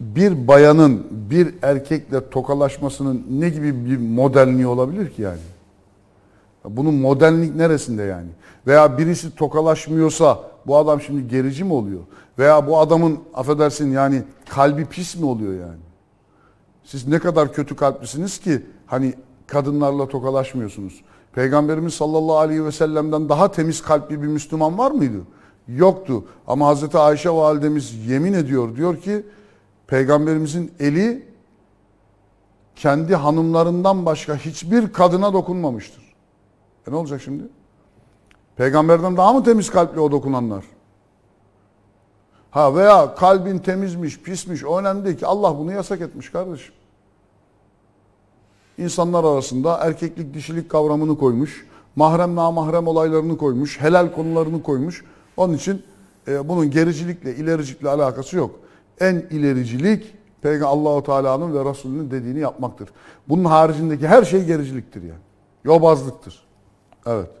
bir bayanın bir erkekle tokalaşmasının ne gibi bir modelliği olabilir ki yani? Bunun modellik neresinde yani? Veya birisi tokalaşmıyorsa bu adam şimdi gerici mi oluyor? Veya bu adamın affedersin yani kalbi pis mi oluyor yani? Siz ne kadar kötü kalplisiniz ki hani kadınlarla tokalaşmıyorsunuz. Peygamberimiz sallallahu aleyhi ve sellem'den daha temiz kalpli bir Müslüman var mıydı? Yoktu. Ama Hazreti Ayşe validemiz yemin ediyor diyor ki Peygamberimizin eli kendi hanımlarından başka hiçbir kadına dokunmamıştır. E ne olacak şimdi? Peygamberden daha mı temiz kalpli o dokunanlar? Ha veya kalbin temizmiş, pismiş o önemli değil ki. Allah bunu yasak etmiş kardeşim. İnsanlar arasında erkeklik, dişilik kavramını koymuş. Mahrem, namahrem olaylarını koymuş. Helal konularını koymuş. Onun için e, bunun gericilikle, ilericilikle alakası yok en ilericilik Peygamber Allahu Teala'nın ve Resulünün dediğini yapmaktır. Bunun haricindeki her şey gericiliktir yani. Yobazlıktır. Evet.